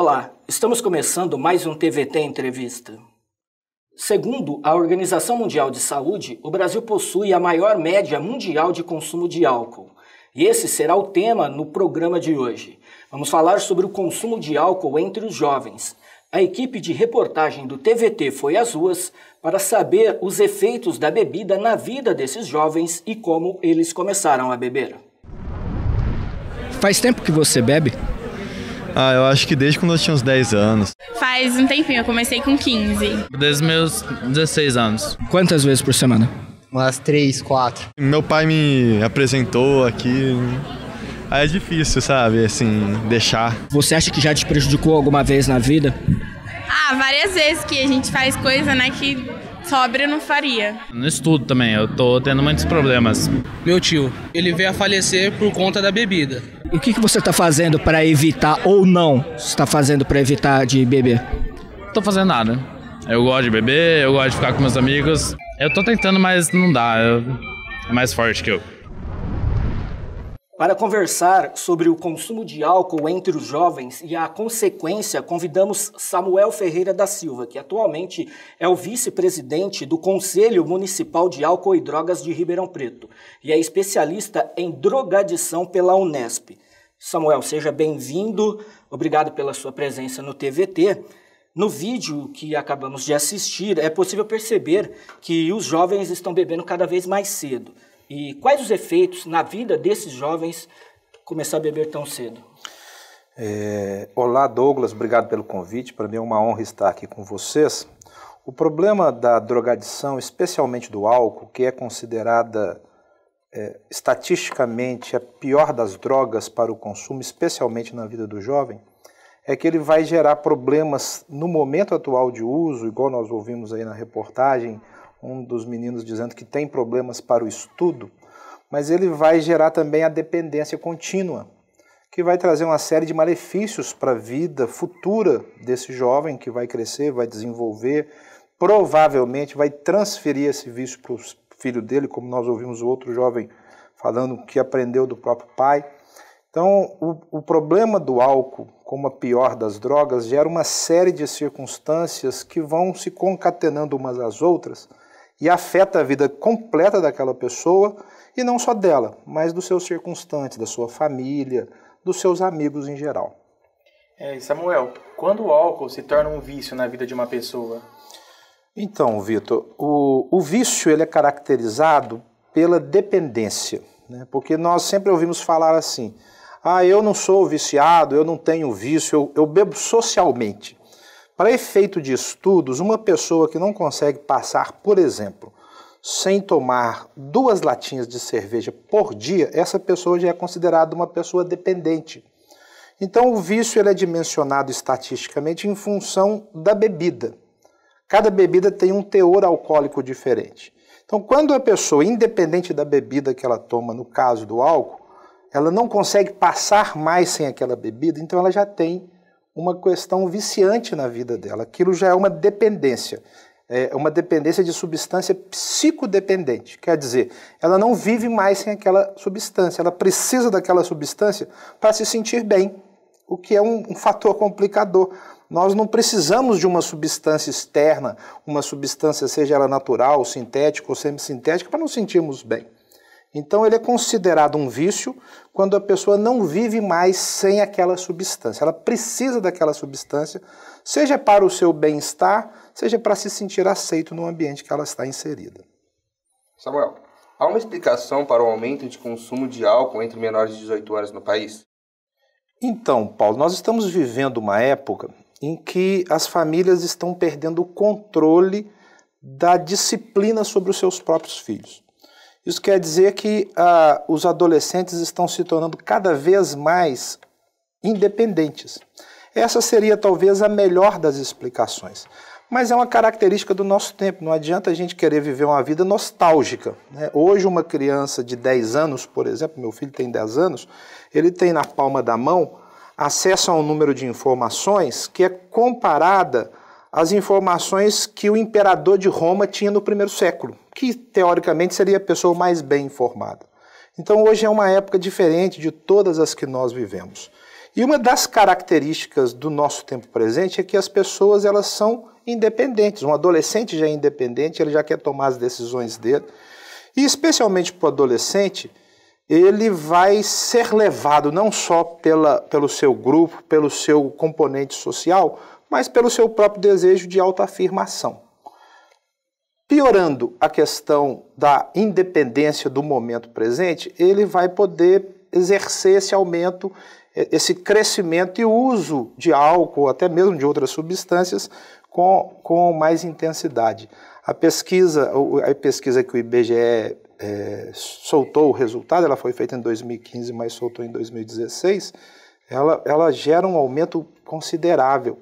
Olá, estamos começando mais um TVT Entrevista. Segundo a Organização Mundial de Saúde, o Brasil possui a maior média mundial de consumo de álcool. E esse será o tema no programa de hoje. Vamos falar sobre o consumo de álcool entre os jovens. A equipe de reportagem do TVT foi às ruas para saber os efeitos da bebida na vida desses jovens e como eles começaram a beber. Faz tempo que você bebe? Ah, eu acho que desde quando eu tinha uns 10 anos. Faz um tempinho, eu comecei com 15. Desde meus 16 anos. Quantas vezes por semana? Umas 3, 4. Meu pai me apresentou aqui. Aí é difícil, sabe? Assim, deixar. Você acha que já te prejudicou alguma vez na vida? Ah, várias vezes que a gente faz coisa, né, que Sobre não faria. No estudo também, eu tô tendo muitos problemas. Meu tio, ele veio a falecer por conta da bebida. O que, que você tá fazendo para evitar ou não está fazendo para evitar de beber? Não tô fazendo nada. Eu gosto de beber, eu gosto de ficar com meus amigos. Eu tô tentando, mas não dá. Eu... É mais forte que eu. Para conversar sobre o consumo de álcool entre os jovens e a consequência, convidamos Samuel Ferreira da Silva, que atualmente é o vice-presidente do Conselho Municipal de Álcool e Drogas de Ribeirão Preto e é especialista em drogadição pela Unesp. Samuel, seja bem-vindo, obrigado pela sua presença no TVT. No vídeo que acabamos de assistir, é possível perceber que os jovens estão bebendo cada vez mais cedo. E quais os efeitos na vida desses jovens começar a beber tão cedo? É, olá, Douglas, obrigado pelo convite. Para mim é uma honra estar aqui com vocês. O problema da drogadição, especialmente do álcool, que é considerada é, estatisticamente a pior das drogas para o consumo, especialmente na vida do jovem, é que ele vai gerar problemas no momento atual de uso, igual nós ouvimos aí na reportagem, um dos meninos dizendo que tem problemas para o estudo, mas ele vai gerar também a dependência contínua, que vai trazer uma série de malefícios para a vida futura desse jovem que vai crescer, vai desenvolver, provavelmente vai transferir esse vício para o filho dele, como nós ouvimos o outro jovem falando que aprendeu do próprio pai. Então, o, o, problema do álcool, como a pior das drogas, gera uma série de circunstâncias que vão se concatenando umas às outras e afeta a vida completa daquela pessoa e não só dela, mas dos seus circunstantes, da sua família, dos seus amigos em geral. É, Samuel, quando o álcool se torna um vício na vida de uma pessoa? Então, Vitor, o, o vício ele é caracterizado pela dependência, né? porque nós sempre ouvimos falar assim: ah, eu não sou viciado, eu não tenho vício, eu, eu bebo socialmente. Para efeito de estudos, uma pessoa que não consegue passar, por exemplo, sem tomar duas latinhas de cerveja por dia, essa pessoa já é considerada uma pessoa dependente. Então, o vício ele é dimensionado estatisticamente em função da bebida. Cada bebida tem um teor alcoólico diferente. Então, quando a pessoa, independente da bebida que ela toma, no caso do álcool, ela não consegue passar mais sem aquela bebida, então ela já tem uma questão viciante na vida dela. Aquilo já é uma dependência. É uma dependência de substância psicodependente. Quer dizer, ela não vive mais sem aquela substância. Ela precisa daquela substância para se sentir bem, o que é um, um fator complicador. Nós não precisamos de uma substância externa, uma substância, seja ela natural, sintética ou semi-sintética, para nos sentirmos bem. Então ele é considerado um vício quando a pessoa não vive mais sem aquela substância. Ela precisa daquela substância, seja para o seu bem-estar, seja para se sentir aceito no ambiente que ela está inserida. Samuel, há uma explicação para o aumento de consumo de álcool entre menores de 18 anos no país? Então, Paulo, nós estamos vivendo uma época em que as famílias estão perdendo o controle da disciplina sobre os seus próprios filhos. Isso quer dizer que ah, os adolescentes estão se tornando cada vez mais independentes. Essa seria talvez a melhor das explicações. Mas é uma característica do nosso tempo, não adianta a gente querer viver uma vida nostálgica. Né? Hoje, uma criança de 10 anos, por exemplo, meu filho tem 10 anos, ele tem na palma da mão acesso a um número de informações que é comparada as informações que o imperador de Roma tinha no primeiro século, que teoricamente seria a pessoa mais bem informada. Então hoje é uma época diferente de todas as que nós vivemos. E uma das características do nosso tempo presente é que as pessoas elas são independentes. Um adolescente já é independente, ele já quer tomar as decisões dele. E especialmente para o adolescente, ele vai ser levado não só pela, pelo seu grupo, pelo seu componente social, mas pelo seu próprio desejo de autoafirmação. Piorando a questão da independência do momento presente, ele vai poder exercer esse aumento, eh, esse crescimento e uso de álcool, até mesmo de outras substâncias, com, com mais intensidade. A pesquisa, a pesquisa que o IBGE é, eh, soltou o resultado, ela foi feita em 2015, mas soltou em 2016, ela, ela gera um aumento considerável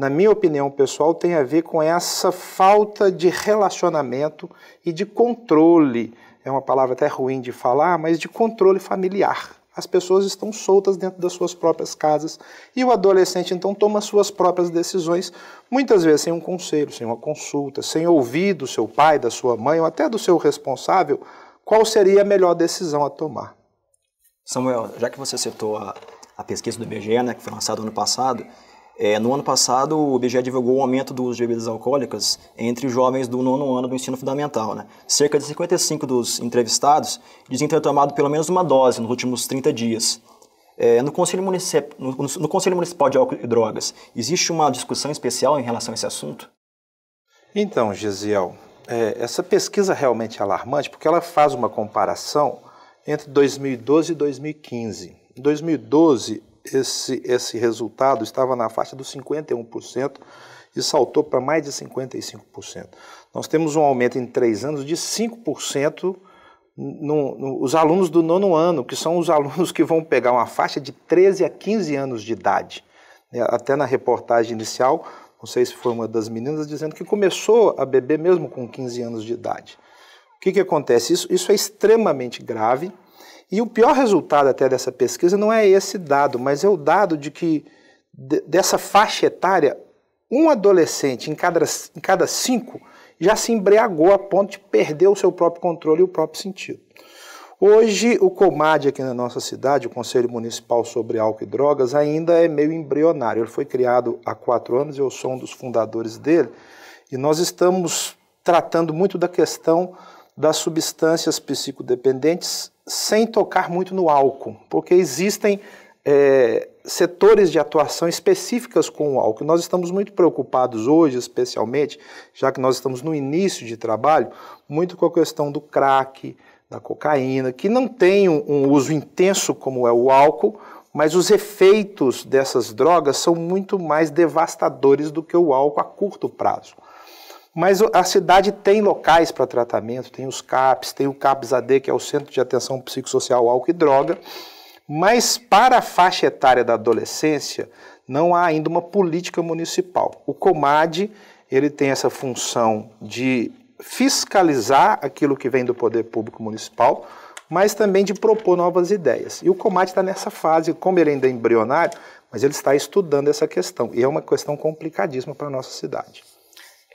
na minha opinião pessoal, tem a ver com essa falta de relacionamento e de controle. É uma palavra até ruim de falar, mas de controle familiar. As pessoas estão soltas dentro das suas próprias casas e o adolescente então toma suas próprias decisões, muitas vezes sem um conselho, sem uma consulta, sem ouvir do seu pai, da sua mãe ou até do seu responsável qual seria a melhor decisão a tomar. Samuel, já que você citou a, a pesquisa do IBGE, né, que foi lançada ano passado, é, no ano passado, o IBGE divulgou o aumento dos bebidas alcoólicas entre jovens do nono ano do ensino fundamental. Né? Cerca de 55 dos entrevistados dizem ter tomado pelo menos uma dose nos últimos 30 dias. É, no, Conselho Municip... no, no Conselho Municipal de Álcool e Drogas, existe uma discussão especial em relação a esse assunto? Então, Gisiel, é, essa pesquisa é realmente é alarmante porque ela faz uma comparação entre 2012 e 2015. Em 2012, esse, esse resultado estava na faixa dos 51% e saltou para mais de 55%. Nós temos um aumento em três anos de 5%. No, no, os alunos do nono ano, que são os alunos que vão pegar uma faixa de 13 a 15 anos de idade. Né? Até na reportagem inicial, não sei se foi uma das meninas, dizendo que começou a beber mesmo com 15 anos de idade. O que, que acontece? Isso, isso é extremamente grave. E o pior resultado até dessa pesquisa não é esse dado, mas é o dado de que dessa faixa etária, um adolescente em cada, em cada cinco já se embriagou a ponto de perder o seu próprio controle e o próprio sentido. Hoje, o COMAD aqui na nossa cidade, o Conselho Municipal sobre Álcool e Drogas, ainda é meio embrionário. Ele foi criado há quatro anos, eu sou um dos fundadores dele, e nós estamos tratando muito da questão das substâncias psicodependentes sem tocar muito no álcool, porque existem é, setores de atuação específicas com o álcool. Nós estamos muito preocupados hoje, especialmente, já que nós estamos no início de trabalho, muito com a questão do crack, da cocaína, que não tem um, um uso intenso como é o álcool, mas os efeitos dessas drogas são muito mais devastadores do que o álcool a curto prazo. Mas a cidade tem locais para tratamento, tem os CAPs, tem o CAPS-AD, que é o Centro de Atenção Psicossocial Álcool e Droga, mas para a faixa etária da adolescência não há ainda uma política municipal. O COMAD ele tem essa função de fiscalizar aquilo que vem do poder público municipal, mas também de propor novas ideias. E o Comade está nessa fase, como ele ainda é embrionário, mas ele está estudando essa questão. E é uma questão complicadíssima para a nossa cidade.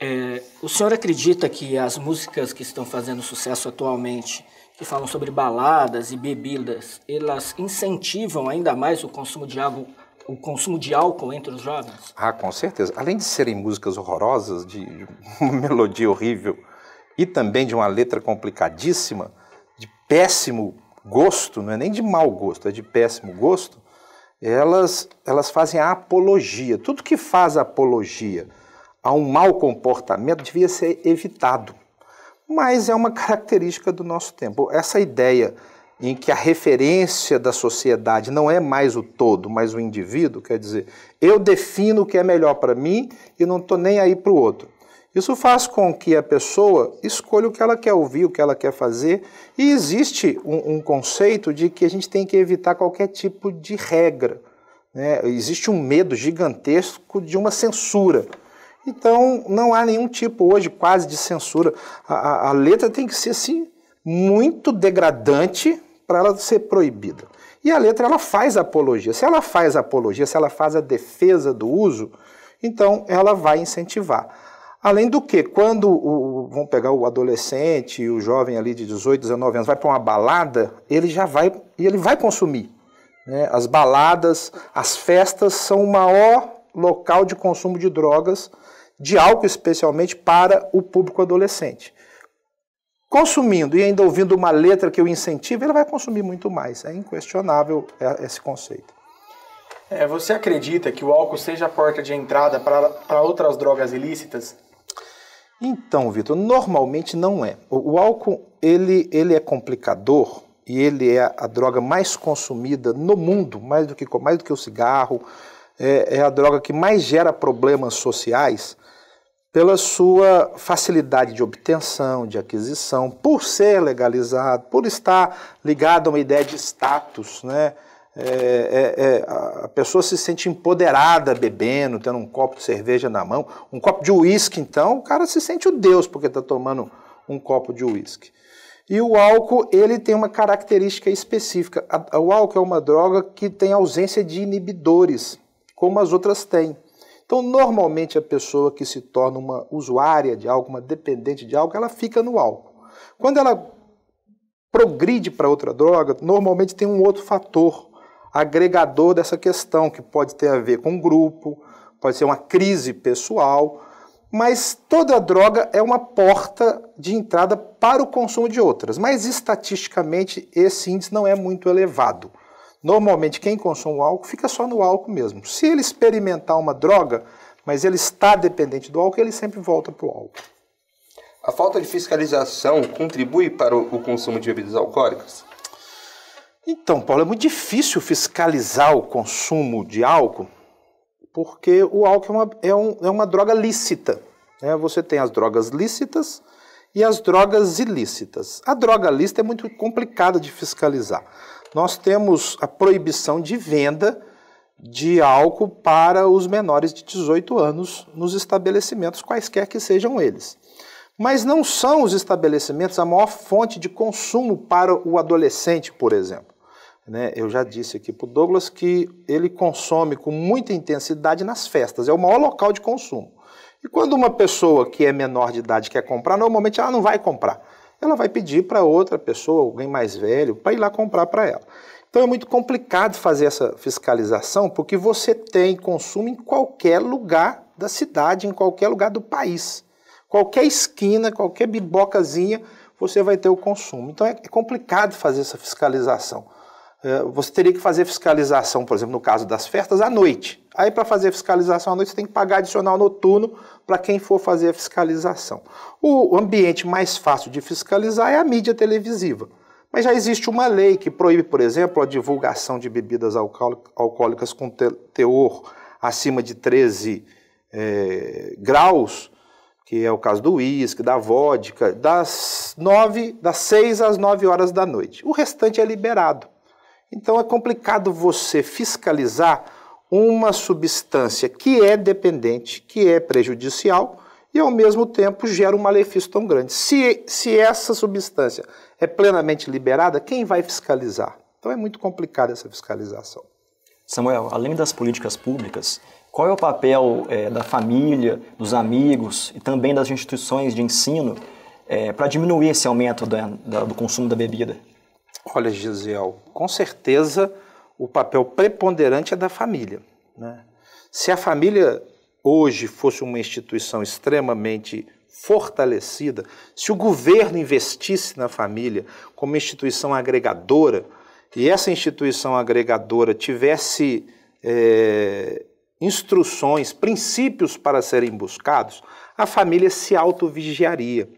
É, o senhor acredita que as músicas que estão fazendo sucesso atualmente, que falam sobre baladas e bebidas, elas incentivam ainda mais o consumo de álcool, o consumo de álcool entre os jovens? Ah, com certeza. Além de serem músicas horrorosas, de uma melodia horrível e também de uma letra complicadíssima, de péssimo gosto, não é nem de mau gosto, é de péssimo gosto, elas, elas fazem a apologia. Tudo que faz apologia a um mau comportamento devia ser evitado. Mas é uma característica do nosso tempo. Essa ideia em que a referência da sociedade não é mais o todo, mas o indivíduo, quer dizer, eu defino o que é melhor para mim e não estou nem aí para o outro. Isso faz com que a pessoa escolha o que ela quer ouvir, o que ela quer fazer, e existe um, um conceito de que a gente tem que evitar qualquer tipo de regra. Né? Existe um medo gigantesco de uma censura. Então não há nenhum tipo hoje quase de censura. A, a, a letra tem que ser assim muito degradante para ela ser proibida. E a letra ela faz apologia. Se ela faz apologia, se ela faz a defesa do uso, então ela vai incentivar. Além do que, quando o, vão pegar o adolescente o jovem ali de 18, 19 anos, vai para uma balada, ele já vai e ele vai consumir. Né? As baladas, as festas são o maior local de consumo de drogas de álcool, especialmente para o público adolescente. Consumindo e ainda ouvindo uma letra que o incentiva, ele vai consumir muito mais. É inquestionável é, esse conceito. É, você acredita que o álcool seja a porta de entrada para outras drogas ilícitas? Então, Vitor, normalmente não é. O, o, álcool ele, ele é complicador e ele é a droga mais consumida no mundo, mais do que, mais do que o cigarro, é, é a droga que mais gera problemas sociais pela sua facilidade de obtenção, de aquisição, por ser legalizado, por estar ligado a uma ideia de status, né? É, é, é, a pessoa se sente empoderada bebendo, tendo um copo de cerveja na mão, um copo de uísque, então, o cara se sente o deus porque está tomando um copo de uísque. E o álcool, ele tem uma característica específica. O álcool é uma droga que tem ausência de inibidores como as outras têm. Então, normalmente, a pessoa que se torna uma usuária de algo, uma dependente de algo, ela fica no álcool. Quando ela progride para outra droga, normalmente tem um outro fator agregador dessa questão, que pode ter a ver com grupo, pode ser uma crise pessoal, mas toda droga é uma porta de entrada para o consumo de outras. Mas estatisticamente esse índice não é muito elevado. Normalmente, quem consome o álcool fica só no álcool mesmo. Se ele experimentar uma droga, mas ele está dependente do álcool, ele sempre volta para o álcool. A falta de fiscalização contribui para o consumo de bebidas alcoólicas? Então, Paulo, é muito difícil fiscalizar o consumo de álcool, porque o álcool é uma, é um, é uma droga lícita. Né? Você tem as drogas lícitas e as drogas ilícitas. A droga lícita é muito complicada de fiscalizar nós temos a proibição de venda de álcool para os menores de 18 anos nos estabelecimentos, quaisquer que sejam eles. Mas não são os estabelecimentos a maior fonte de consumo para o adolescente, por exemplo. Né? Eu já disse aqui para o Douglas que ele consome com muita intensidade nas festas, é o maior local de consumo. E quando uma pessoa que é menor de idade quer comprar, normalmente ela não vai comprar ela vai pedir para outra pessoa, alguém mais velho, para ir lá comprar para ela. Então é muito complicado fazer essa fiscalização porque você tem consumo em qualquer lugar da cidade, em qualquer lugar do país. Qualquer esquina, qualquer bibocazinha, você vai ter o consumo. Então é, é complicado fazer essa fiscalização. É, você teria que fazer fiscalização, por exemplo, no caso das festas, à noite. Aí, para fazer fiscalização à noite, você tem que pagar adicional noturno para quem for fazer a fiscalização. O ambiente mais fácil de fiscalizar é a mídia televisiva. Mas já existe uma lei que proíbe, por exemplo, a divulgação de bebidas alcoólicas com teor acima de 13 é, graus, que é o caso do uísque, da vodka, das, 9, das 6 às 9 horas da noite. O restante é liberado. Então é complicado você fiscalizar uma substância que é dependente, que é prejudicial e ao mesmo tempo gera um malefício tão grande. Se, se essa substância é plenamente liberada, quem vai fiscalizar? Então é muito complicada essa fiscalização. Samuel, além das políticas públicas, qual é o papel é, da família, dos amigos e também das instituições de ensino é, eh, para diminuir esse aumento da, da, do consumo da bebida? Olha, Gisiel, com certeza o papel preponderante é da família. Né? Se a família hoje fosse uma instituição extremamente fortalecida, se o governo investisse na família como instituição agregadora, e essa instituição agregadora tivesse é, instruções, princípios para serem buscados, a família se autovigiaria.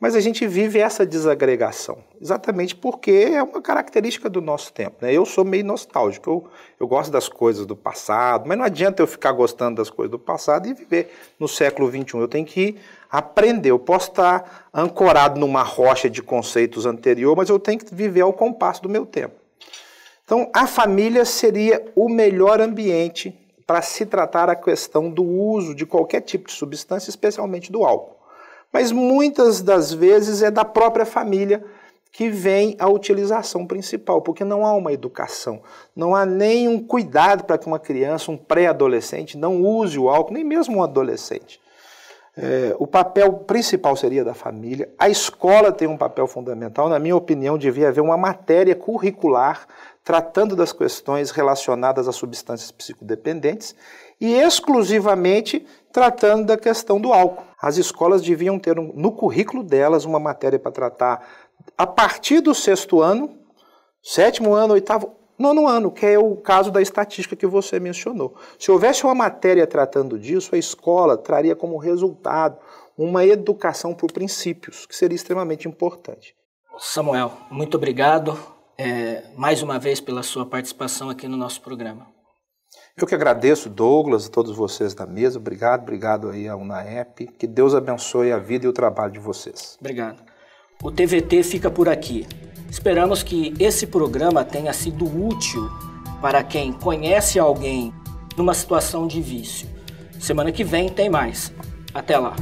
Mas a gente vive essa desagregação, exatamente porque é uma característica do nosso tempo. Né? Eu sou meio nostálgico, eu, eu gosto das coisas do passado, mas não adianta eu ficar gostando das coisas do passado e viver no século XXI. Eu tenho que aprender. Eu posso estar ancorado numa rocha de conceitos anterior, mas eu tenho que viver ao compasso do meu tempo. Então, a família seria o melhor ambiente para se tratar a questão do uso de qualquer tipo de substância, especialmente do álcool mas muitas das vezes é da própria família que vem a utilização principal, porque não há uma educação, não há nenhum cuidado para que uma criança, um pré-adolescente, não use o álcool, nem mesmo um adolescente. É, o papel principal seria da família, a escola tem um papel fundamental, na minha opinião, devia haver uma matéria curricular tratando das questões relacionadas a substâncias psicodependentes e exclusivamente tratando da questão do álcool. As escolas deviam ter um, no currículo delas uma matéria para tratar a partir do sexto ano, sétimo ano, oitavo, nono ano, que é o caso da estatística que você mencionou. Se houvesse uma matéria tratando disso, a escola traria como resultado uma educação por princípios, que seria extremamente importante. Samuel, muito obrigado é, mais uma vez pela sua participação aqui no nosso programa. Eu que agradeço, Douglas, a todos vocês da mesa. Obrigado, obrigado aí ao Naep. Que Deus abençoe a vida e o trabalho de vocês. Obrigado. O TVT fica por aqui. Esperamos que esse programa tenha sido útil para quem conhece alguém numa situação de vício. Semana que vem tem mais. Até lá.